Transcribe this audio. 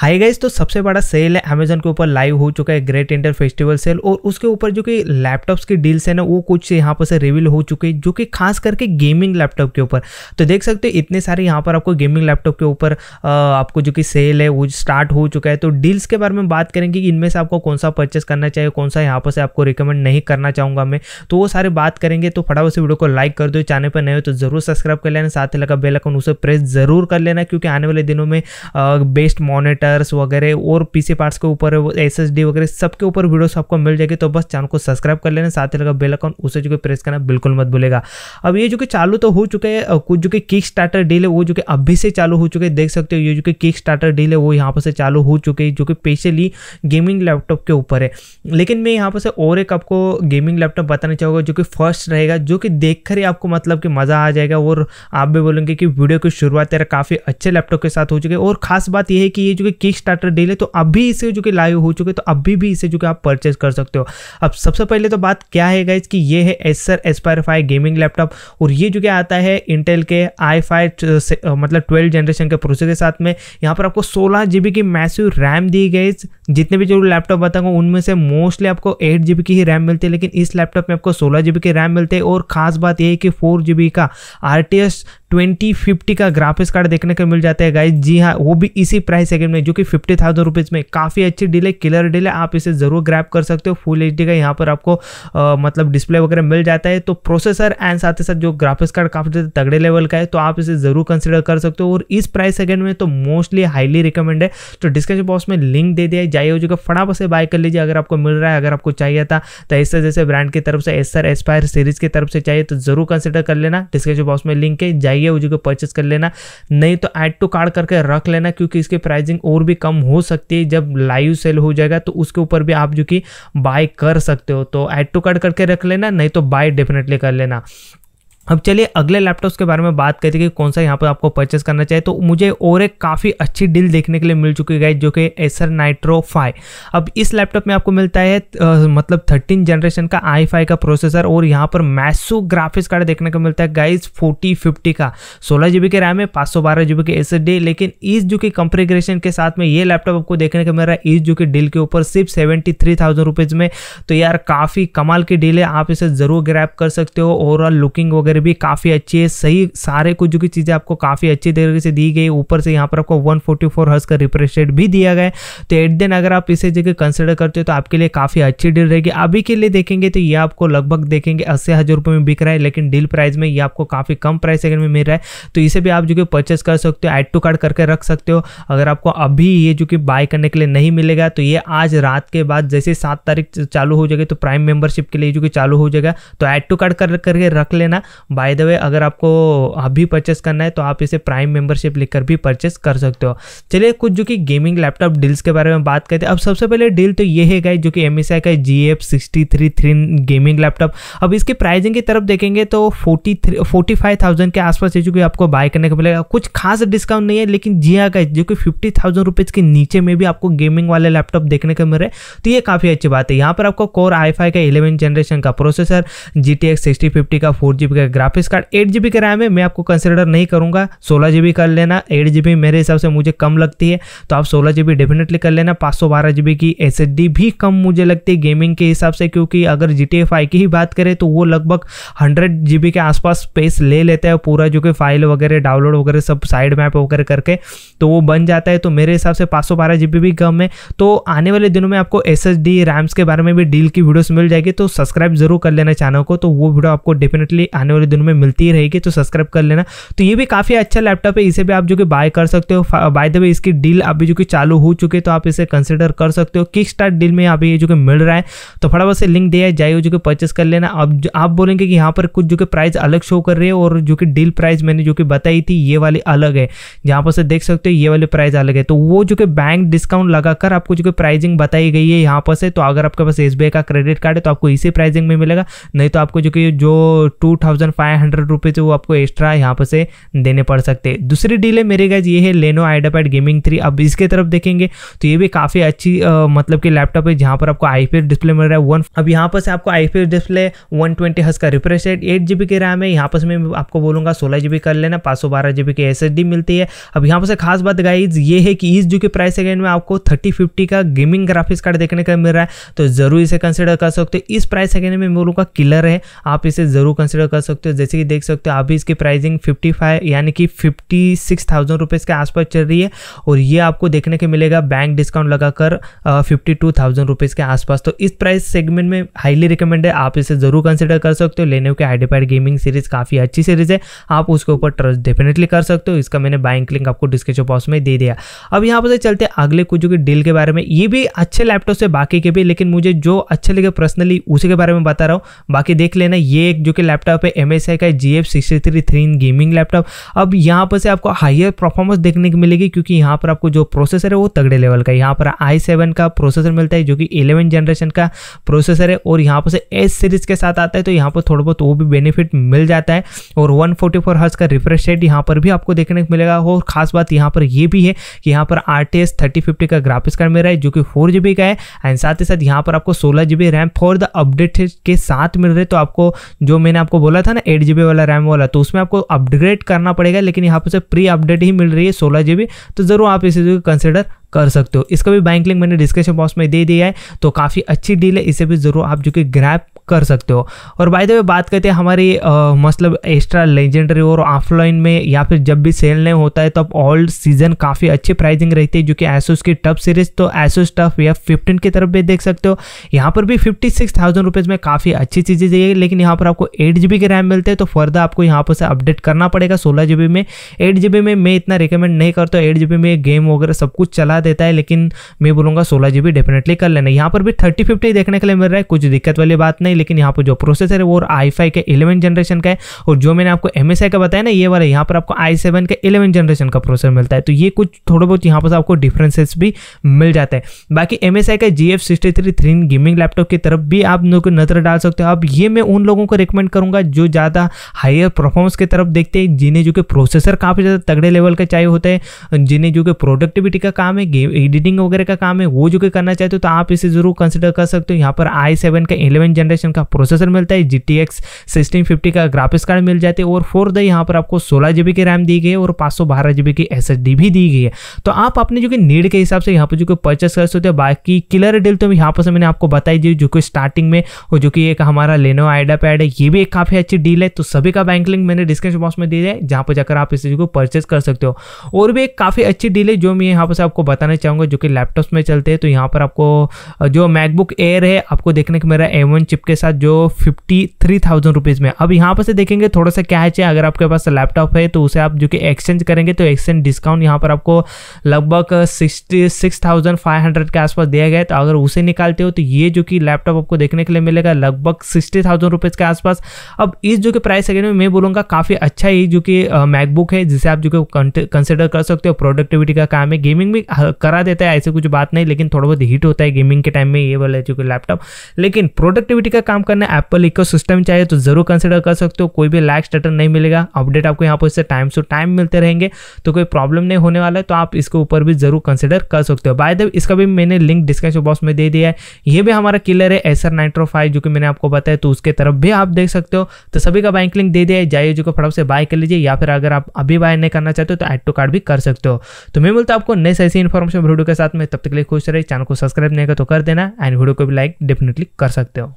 hi guys तो सबसे बड़ा सेल है अमेजन के ऊपर लाइव हो चुका है ग्रेट इंटर फेस्टिवल सेल और उसके ऊपर जो कि लैपटॉप्स की डील्स है ना वो कुछ यहाँ पर से रिवील हो चुके जो कि खास करके गेमिंग लैपटॉप के ऊपर तो देख सकते हो इतने सारे यहाँ पर आपको गेमिंग लैपटॉप के ऊपर आपको जो कि सेल है वो स्टार्ट हो चुका है तो डील्स के बारे में बात करेंगे कि इनमें से आपको कौन सा परचेस करना चाहिए कौन सा यहाँ पर से आपको रिकमेंड नहीं करना चाहूँगा मैं तो वो सारे बात करेंगे तो फटाफट से वीडियो को लाइक कर दो चैनल पर नए हो तो जरूर सब्सक्राइब कर लेना साथ लगा बेलकन उसे प्रेस जरूर कर लेना क्योंकि आने वाले दिनों में बेस्ट मॉनिटर इन्वर्टर्स वगैरह और पीसी पार्ट्स के ऊपर एस एस डी वगैरह सबके ऊपर वीडियोस आपको मिल जाएगी तो बस चैनल को सब्सक्राइब कर लेना साथ ही लगा बेल अकाउंट उसे जो कि प्रेस करना बिल्कुल मत भूलेगा अब ये जो कि चालू तो हो चुके हैं कुछ जो कि किक स्टार्टर डील है वो जो कि अभी से चालू हो चुके हैं देख सकते हो ये जो कि किक स्टार्टर डील है वो यहाँ पर से चालू हो चुके हैं जो कि स्पेशली गेमिंग लैपटॉप के ऊपर है लेकिन मैं यहाँ पर से और एक आपको गेमिंग लैपटॉप बताना चाहूँगा जो कि फर्स्ट रहेगा जो कि देख ही आपको मतलब कि मज़ा आ जाएगा और आप भी बोलेंगे कि वीडियो की शुरुआत तेरा काफ़ी अच्छे लैपटॉप के साथ हो चुके और खास बात यह है कि ये जो कि किक स्टार्टर डील है तो अभी इसे जो कि लाइव हो चुके तो अभी भी इसे जो कि आप परचेज कर सकते हो अब सबसे पहले तो बात क्या है गाइज कि ये है Acer Aspire five gaming laptop और ये जो कि आता है इंटेल के आई फाइव मतलब ट्वेल्व जनरेशन के प्रोसेसर के साथ में यहाँ पर आपको सोलह जीबी की मैसिव रैम दी गई जितने भी जो लैपटॉप बताऊँगा उनमें से मोस्टली आपको एट जीबी की ही रैम मिलती है लेकिन इस लैपटॉप में आपको सोलह जीबी की रैम मिलती है और खास बात यह है कि फोर जीबी का आर ट्वेंटी फिफ्टी का ग्राफिक्स कार्ड देखने को मिल जाता है गाइज जी हाँ वो भी इसी प्राइस सेगमेंट में जो कि फिफ्टी थाउजेंड रुपीज़ में काफ़ी अच्छी डील है किलर डील है आप इसे ज़रूर ग्रैप कर सकते हो फुल एच का यहाँ पर आपको आ, मतलब डिस्प्ले वगैरह मिल जाता है तो प्रोसेसर एंड साथ ही साथ जो ग्राफिक्स कार्ड काफ़ी ज्यादा तगड़े लेवल का है तो आप इसे ज़रूर कंसिडर कर सकते हो और इस प्राइस सेगमेंट में तो मोस्टली हाईली रिकमेंड है तो डिस्क्रिप्शन बॉक्स में लिंक दे दिया जाइए हो कि फटाफट से बाय कर लीजिए अगर आपको मिल रहा है अगर आपको चाहिए था तो ऐसे जैसे ब्रांड की तरफ से एस एस्पायर सीरीज की तरफ से चाहिए तो ज़रूर कंसिडर कर लेना डिस्क्रिप्शन बॉक्स में लिंक है जाइए चाहिए मुझे को परचेस कर लेना नहीं तो ऐड टू कार्ड करके रख लेना क्योंकि इसकी प्राइसिंग और भी कम हो सकती है जब लाइव सेल हो जाएगा तो उसके ऊपर भी आप जो कि बाय कर सकते हो तो ऐड टू कार्ड करके रख लेना नहीं तो बाय डेफिनेटली कर लेना अब चलिए अगले लैपटॉप्स के बारे में बात हैं कि कौन सा यहाँ पर आपको परचेस करना चाहिए तो मुझे और एक काफ़ी अच्छी डील देखने के लिए मिल चुकी है जो कि एसर नाइट्रो फाइव अब इस लैपटॉप में आपको मिलता है आ, मतलब थर्टीन जनरेशन का आई फाइव का प्रोसेसर और यहाँ पर मैसो ग्राफिक्स कार्ड देखने को मिलता है गाइज फोर्टी फिफ्टी का सोलह जी के रैम है पाँच सौ बारह जी के एस लेकिन इस जो कि कंप्रीग्रेशन के साथ में ये लैपटॉप आपको देखने को मिल रहा है इस जो कि डील के ऊपर सिर्फ सेवेंटी थ्री थाउजेंड रुपीज़ में तो यार काफ़ी कमाल की डील है आप इसे ज़रूर ग्रैप कर सकते हो ओवरऑल लुकिंग वगैरह वगैरह भी काफ़ी अच्छी है सही सारे कुछ जो कि चीज़ें आपको काफ़ी अच्छी तरीके से दी गई ऊपर से यहाँ पर आपको वन फोर्टी फोर हर्स का रिफ्रेश रेट भी दिया गया है तो एट देन अगर आप इसे जगह कंसिडर करते हो तो आपके लिए काफ़ी अच्छी डील रहेगी अभी के लिए देखेंगे तो ये आपको लगभग देखेंगे अस्सी हज़ार में बिक रहा है लेकिन डील प्राइस में ये आपको काफ़ी कम प्राइस सेकंड में मिल रहा है तो इसे भी आप जो कि परचेस कर सकते हो एड टू कार्ड करके रख सकते हो अगर आपको अभी ये जो कि बाय करने के लिए नहीं मिलेगा तो ये आज रात के बाद जैसे सात तारीख चालू हो जाएगी तो प्राइम मेंबरशिप के लिए जो कि चालू हो जाएगा तो ऐड टू कार्ड कर करके रख लेना बाय द वे अगर आपको आप भी परचेस करना है तो आप इसे प्राइम मेंबरशिप लेकर भी परचेस कर सकते हो चलिए कुछ जो कि गेमिंग लैपटॉप डील्स के बारे में बात करते हैं अब सबसे पहले डील तो ये है गाइज जो कि एम का G F sixty three three gaming laptop अब इसकी प्राइजिंग की तरफ देखेंगे तो forty three forty five thousand के आसपास है जो कि आपको बाय करने को मिलेगा कुछ खास डिस्काउंट नहीं है लेकिन जी हाँ गाइज जो कि फिफ्टी थाउजेंड रुपीज़ के नीचे में भी आपको गेमिंग वाले लैपटॉप देखने को मिल रहे हैं तो ये काफ़ी अच्छी बात है यहाँ पर आपको कोर आई फाई का इलेवन जनरेशन का processor G T X sixty fifty का फोर जी बी का ग्राफिक्स कार्ड एट जी के रैम है मैं आपको कंसिडर नहीं करूँगा सोलह जी कर लेना एट जी मेरे हिसाब से मुझे कम लगती है तो आप सोलह जी डेफिनेटली कर लेना पाँच सौ बारह जी की एस भी कम मुझे लगती है गेमिंग के हिसाब से क्योंकि अगर जी टी की ही बात करें तो वो लगभग हंड्रेड जी के आसपास स्पेस ले लेता है पूरा जो कि फाइल वगैरह डाउनलोड वगैरह सब साइड मैप वगैरह करके तो वो बन जाता है तो मेरे हिसाब से पाँच सौ बारह जी भी कम है तो आने वाले दिनों में आपको एस एस रैम्स के बारे में भी डील की वीडियोस मिल जाएगी तो सब्सक्राइब जरूर कर लेना चैनल को तो वो वीडियो आपको डेफिनेटली आने वाले दिनों में मिलती रहेगी तो सब्सक्राइब कर लेना तो ये भी काफ़ी अच्छा लैपटॉप है इसे भी आप जो कि बाय कर सकते हो बाय द वे इसकी डील अभी जो कि चालू हो चुके तो आप इसे कंसिडर कर सकते हो किक स्टार्ट डील में अभी ये जो कि मिल रहा है तो फटाफट से लिंक दिया जाइए जो कि परचेस कर लेना अब आप बोलेंगे कि यहाँ पर कुछ जो कि प्राइस अलग शो कर रहे हैं और जो कि डील प्राइस मैंने जो कि बताई थी ये वाली अलग है जहाँ पर से देख सकते हो ये वाली प्राइस अलग है तो वो जो कि बैंक डिस्काउंट लगाकर आपको जो कि प्राइजिंग बताई गई है यहाँ पर से तो अगर आपके पास एस का क्रेडिट कार्ड है तो आपको इसी प्राइजिंग में मिलेगा नहीं तो आपको जो कि जो two thousand five hundred rupees वो आपको एक्स्ट्रा यहाँ पर से देने पड़ सकते हैं दूसरी डील है मेरे गाइज ये है लेनो आइडापैड गेमिंग थ्री अब इसके तरफ देखेंगे तो ये भी काफ़ी अच्छी आ, मतलब कि लैपटॉप है जहाँ पर आपको आई डिस्प्ले मिल रहा है वन अब यहाँ पर से आपको आई डिस्प्ले वन ट्वेंटी हज का रिफ्रेश रेट एट जी की रैम है यहाँ पर मैं आपको बोलूँगा सोलह जी कर लेना पाँच सौ बारह जी की एस मिलती है अब यहाँ पर से खास बात गाइज ये है कि इस जो कि प्राइस सेगेंट में आपको थर्टी फिफ्टी का गेमिंग ग्राफिक्स कार्ड देखने का मिल रहा है तो जरूर इसे कंसिडर कर सकते हो इस प्राइस सेगेंट में बोलूँगा किलर है आप इसे जरूर कंसिडर कर सकते हो सकते हो जैसे कि देख सकते हो अभी इसकी प्राइसिंग फिफ्टी फाइव यानी कि फिफ्टी सिक्स थाउजेंड रुपीज़ के आसपास चल रही है और ये आपको देखने के मिलेगा बैंक डिस्काउंट लगाकर फिफ्टी टू थाउजेंड रुपीज़ के आसपास तो इस प्राइस सेगमेंट में हाईली रिकमेंड है आप इसे ज़रूर कंसिडर कर सकते हो लेने के आइडेपाइड गेमिंग सीरीज़ काफ़ी अच्छी सीरीज़ है आप उसके ऊपर ट्रस्ट डेफिनेटली कर सकते हो इसका मैंने बैंक लिंक आपको डिस्क्रिप्शन बॉक्स में दे दिया अब यहाँ पर चलते अगले कुछ के डील के बारे में ये भी अच्छे लैपटॉप से बाकी के भी लेकिन मुझे जो अच्छे लगे पर्सनली उसी के बारे में बता रहा हूँ बाकी देख लेना ये एक जो कि लैपटॉप है एमएसआई का G F sixty three three thin gaming laptop अब यहाँ पर से आपको हाइयर परफॉर्मेंस देखने को मिलेगी क्योंकि यहाँ पर आपको जो प्रोसेसर है वो तगड़े लेवल का यहाँ पर आई सेवन का प्रोसेसर मिलता है जो कि इलेवन जनरेशन का प्रोसेसर है और यहाँ पर से एस सीरीज के साथ आता है तो यहाँ पर थोड़ा बहुत वो भी बेनिफिट मिल जाता है और वन फोर्टी फोर हर्ज का रिफ्रेश रेट यहाँ पर भी आपको देखने को मिलेगा और खास बात यहाँ पर ये भी है कि यहाँ पर R T S thirty fifty का ग्राफिक्स कार्ड मिल रहा है जो कि फोर जी बी का है एंड साथ ही साथ यहाँ पर आपको सोलह G B RAM for the update के साथ मिल रहे तो आपको जो मैंने आपको बोला था ना एट जी वाला रैम वाला तो उसमें आपको अपग्रेड करना पड़ेगा लेकिन यहाँ पर प्री अपडेट ही मिल रही है सोलह तो ज़रूर आप इसे कंसिडर कर सकते हो इसका भी बैंक लिंक मैंने डिस्क्रिप्शन बॉक्स में दे दिया है तो काफ़ी अच्छी डील है इसे भी ज़रूर आप जो कि ग्रैप कर सकते हो और बाय द वे बात करते हैं हमारी मतलब एक्स्ट्रा लेजेंडरी और ऑफलाइन में या फिर जब भी सेल नहीं होता है तब ऑल सीजन काफ़ी अच्छी प्राइजिंग रहती है जो कि एसोस की टफ सीरीज तो एसोस टफ या फिफ्टीन की तरफ भी देख सकते हो यहाँ पर भी फिफ्टी सिक्स थाउजेंड रुपीज़ में काफ़ी अच्छी चीज़ें चाहिए लेकिन यहाँ पर आपको एट जी बी की रैम मिलते हैं तो फर्दर आपको यहाँ पर से अपडेट करना पड़ेगा सोलह जी बी में एट जी बी में मैं इतना रिकमेंड नहीं करता एट जी बी में गेम वगैरह सब कुछ चला बढ़ा देता है लेकिन मैं बोलूँगा सोलह जी डेफिनेटली कर लेना यहाँ पर भी थर्टी फिफ्टी देखने के लिए मिल रहा है कुछ दिक्कत वाली बात नहीं लेकिन यहाँ पर जो प्रोसेसर है वो आई फाइव के इलेवन जनरेशन का है और जो मैंने आपको एम का बताया ना ये वाला यहाँ पर आपको आई सेवन का इलेवन जनरेशन का प्रोसेसर मिलता है तो ये कुछ थोड़े बहुत यहाँ पर आपको डिफ्रेंसेस भी मिल जाते हैं बाकी एम एस आई का G F sixty three three gaming laptop की तरफ भी आप लोग नजर डाल सकते हो अब ये मैं उन लोगों को रिकमेंड करूंगा जो ज़्यादा हायर परफॉर्मेंस की तरफ देखते हैं जिन्हें जो कि प्रोसेसर काफ़ी ज़्यादा तगड़े लेवल का चाहिए होते हैं जिन्हें जो कि प्रोडक्टिविटी का काम है गेम एडिटिंग वगैरह का काम है वो जो कि करना चाहते हो तो आप इसे ज़रूर कंसिडर कर सकते हो यहाँ पर आई सेवन का इलेवन जनरेशन का प्रोसेसर मिलता है G T X sixteen fifty का ग्राफिक्स कार्ड मिल जाते हैं और फोर द यहाँ पर आपको सोलह जी बी की रैम दी गई है और पाँच सौ बारह जी बी की एस एस डी भी दी गई है तो आप अपने जो कि नीड के हिसाब से यहाँ पर जो कि परचेस कर सकते हो बाकी किलर डील तो यहाँ पर से मैंने आपको बताई दी जो कि स्टार्टिंग में और जो कि एक हमारा लेनो आइडा पैड है ये भी एक काफ़ी अच्छी डील है तो सभी का बैंक लिंक मैंने डिस्क्रिप्शन बॉक्स में दी है जहाँ पर जाकर आप इस चीज़ को परचेस कर सकते हो और भी एक काफ़ी अच्छी डील है जो मैं यहाँ पर आपको बता बताना चाहूँगा जो कि लैपटॉप्स में चलते हैं तो यहाँ पर आपको जो मैकबुक एयर है आपको देखने को मेरा एम चिप के साथ जो फिफ्टी थ्री थाउजेंड रुपीज़ में अब यहाँ पर से देखेंगे थोड़ा सा क्या है अगर आपके पास लैपटॉप है तो उसे आप जो कि एक्सचेंज करेंगे तो एक्सचेंज डिस्काउंट यहाँ पर आपको लगभग sixty six thousand five hundred के आसपास दिया गया है तो अगर उसे निकालते हो तो ये जो कि लैपटॉप आपको देखने के लिए मिलेगा लगभग सिक्सटी थाउजेंड रुपीज़ के आसपास अब इस जो कि प्राइस सेकेंड में मैं बोलूँगा काफ़ी अच्छा ही जो कि मैकबुक है जिसे आप जो कि कंसिडर कर सकते हो प्रोडक्टिविटी का काम है गेमिंग भी करा देता है ऐसे कुछ बात नहीं लेकिन थोड़ा बहुत हीट होता है गेमिंग के टाइम में ये वाला चूँकि लैपटॉप लेकिन प्रोडक्टिविटी का काम करना एप्पल इको चाहिए तो ज़रूर कंसिडर कर सकते हो कोई भी लैक स्टेटन नहीं मिलेगा अपडेट आपको यहाँ पर इससे टाइम टू टाइम मिलते रहेंगे तो कोई प्रॉब्लम नहीं होने वाला है तो आप इसके ऊपर भी ज़रूर कंसिडर कर सकते हो बाय द इसका भी मैंने लिंक डिस्क्रिप्शन बॉक्स में दे दिया है ये भी हमारा किलर है एसर नाइट्रो फाइव जो कि मैंने आपको बताया तो उसके तरफ भी आप देख सकते हो तो सभी का बैंक लिंक दे दिया है जाइए जो को फटाफट से बाय कर लीजिए या फिर अगर आप अभी बाय नहीं करना चाहते हो तो एड टू कार्ड भी कर सकते हो तो मैं बोलता हूँ आपको नेक्स्ट ऐसी इन्फॉर्म इन्फॉर्मेशन वीडियो के साथ में तब तक के लिए खुश रहे चैनल को सब्सक्राइब नहीं कर तो कर देना एंड वीडियो को भी लाइक डेफिनेटली कर सकते हो